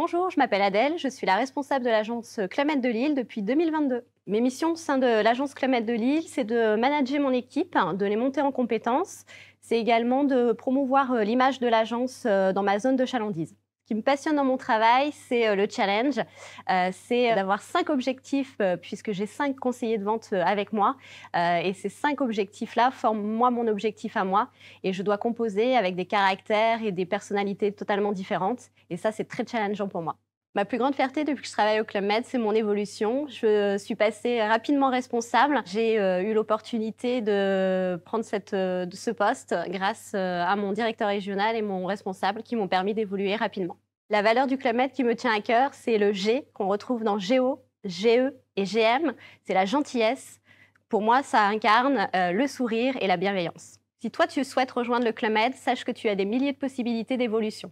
Bonjour, je m'appelle Adèle, je suis la responsable de l'agence Clamette de Lille depuis 2022. Mes missions au sein de l'agence Clamette de Lille, c'est de manager mon équipe, hein, de les monter en compétences. C'est également de promouvoir euh, l'image de l'agence euh, dans ma zone de chalandise qui me passionne dans mon travail, c'est euh, le challenge. Euh, c'est euh, d'avoir cinq objectifs, puisque j'ai cinq conseillers de vente avec moi. et ces cinq objectifs-là forment moi mon objectif à moi. Et je dois composer avec des caractères et des personnalités totalement différentes. Et ça, c'est très challengeant pour moi. Ma plus grande fierté depuis que je travaille au Club Med, c'est mon évolution. Je suis passée rapidement responsable. J'ai euh, eu l'opportunité de prendre cette, euh, ce poste grâce euh, à mon directeur régional et mon responsable qui m'ont permis d'évoluer rapidement. La valeur du Club Med qui me tient à cœur, c'est le G qu'on retrouve dans G.O., GE et GM. C'est la gentillesse. Pour moi, ça incarne le sourire et la bienveillance. Si toi, tu souhaites rejoindre le Club Med, sache que tu as des milliers de possibilités d'évolution.